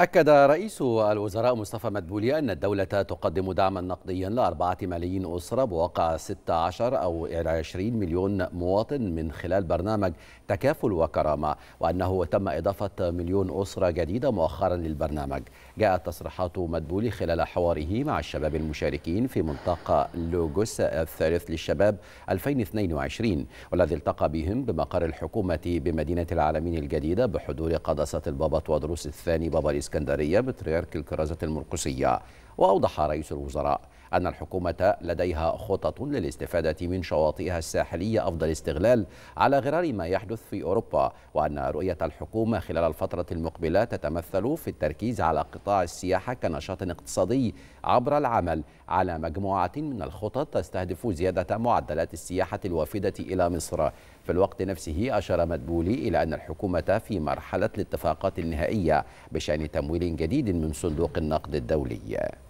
أكد رئيس الوزراء مصطفى مدبولي أن الدولة تقدم دعما نقديا لأربعة ملايين أسرة بواقع 16 أو 20 مليون مواطن من خلال برنامج تكافل وكرامة وأنه تم إضافة مليون أسرة جديدة مؤخرا للبرنامج جاءت تصريحات مدبولي خلال حواره مع الشباب المشاركين في منطقة لوجوس الثالث للشباب 2022 والذي التقى بهم بمقر الحكومة بمدينة العالمين الجديدة بحضور قداسة البابا تودروس الثاني بابا الإسكندرية بطريرك الكرازة المرقسية وأوضح رئيس الوزراء أن الحكومة لديها خطط للاستفادة من شواطئها الساحلية أفضل استغلال على غرار ما يحدث في أوروبا وأن رؤية الحكومة خلال الفترة المقبلة تتمثل في التركيز على قطاع السياحة كنشاط اقتصادي عبر العمل على مجموعة من الخطط تستهدف زيادة معدلات السياحة الوافدة إلى مصر في الوقت نفسه أشار مدبولي إلى أن الحكومة في مرحلة الاتفاقات النهائية بشأن تمويل جديد من صندوق النقد الدولي